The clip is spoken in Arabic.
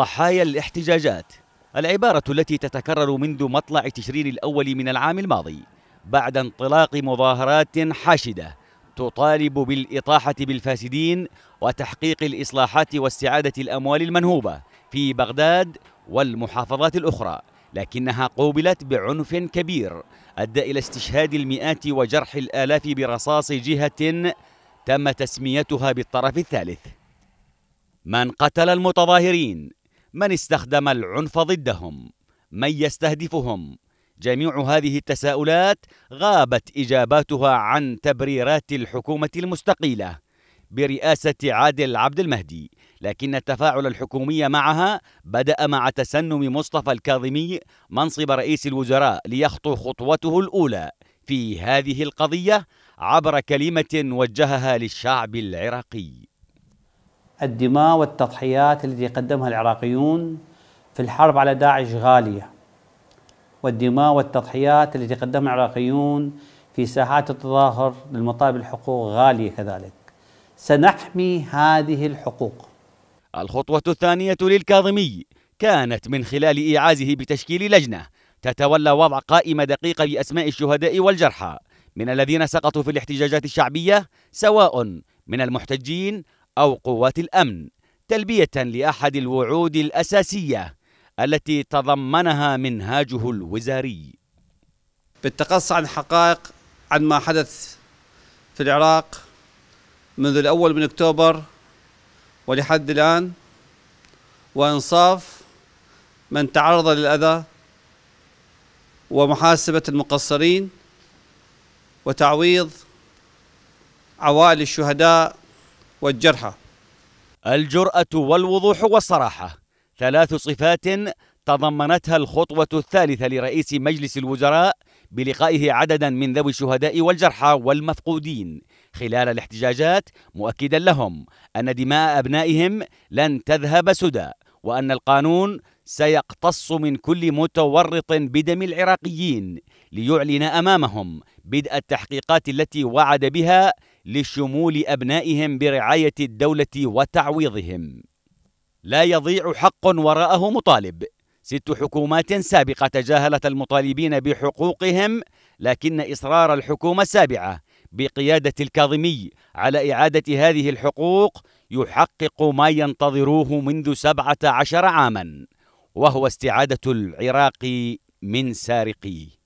ضحايا الاحتجاجات العبارة التي تتكرر منذ مطلع تشرين الأول من العام الماضي بعد انطلاق مظاهرات حاشدة تطالب بالإطاحة بالفاسدين وتحقيق الإصلاحات واستعادة الأموال المنهوبة في بغداد والمحافظات الأخرى لكنها قوبلت بعنف كبير أدى إلى استشهاد المئات وجرح الآلاف برصاص جهة تم تسميتها بالطرف الثالث من قتل المتظاهرين من استخدم العنف ضدهم من يستهدفهم جميع هذه التساؤلات غابت اجاباتها عن تبريرات الحكومه المستقيله برئاسه عادل عبد المهدي لكن التفاعل الحكومي معها بدا مع تسنم مصطفى الكاظمي منصب رئيس الوزراء ليخطو خطوته الاولى في هذه القضيه عبر كلمه وجهها للشعب العراقي الدماء والتضحيات التي قدمها العراقيون في الحرب على داعش غالية والدماء والتضحيات التي قدمها العراقيون في ساحات التظاهر للمطالب الحقوق غالية كذلك سنحمي هذه الحقوق الخطوة الثانية للكاظمي كانت من خلال إيعازه بتشكيل لجنة تتولى وضع قائمة دقيقة بأسماء الشهداء والجرحى من الذين سقطوا في الاحتجاجات الشعبية سواء من المحتجين أو قوات الأمن تلبية لأحد الوعود الأساسية التي تضمنها منهاجه الوزاري بالتقصي عن حقائق عن ما حدث في العراق منذ الأول من أكتوبر ولحد الآن وإنصاف من تعرض للأذى ومحاسبة المقصرين وتعويض عوائل الشهداء والجرحى الجرأة والوضوح والصراحة ثلاث صفات تضمنتها الخطوة الثالثة لرئيس مجلس الوزراء بلقائه عددا من ذوي الشهداء والجرحى والمفقودين خلال الاحتجاجات مؤكدا لهم أن دماء أبنائهم لن تذهب سدى وأن القانون سيقتص من كل متورط بدم العراقيين ليعلن أمامهم بدء التحقيقات التي وعد بها لشمول أبنائهم برعاية الدولة وتعويضهم لا يضيع حق وراءه مطالب ست حكومات سابقة تجاهلت المطالبين بحقوقهم لكن إصرار الحكومة السابعة بقيادة الكاظمي على إعادة هذه الحقوق يحقق ما ينتظروه منذ سبعة عشر عاماً وهو استعادة العراق من سارقيه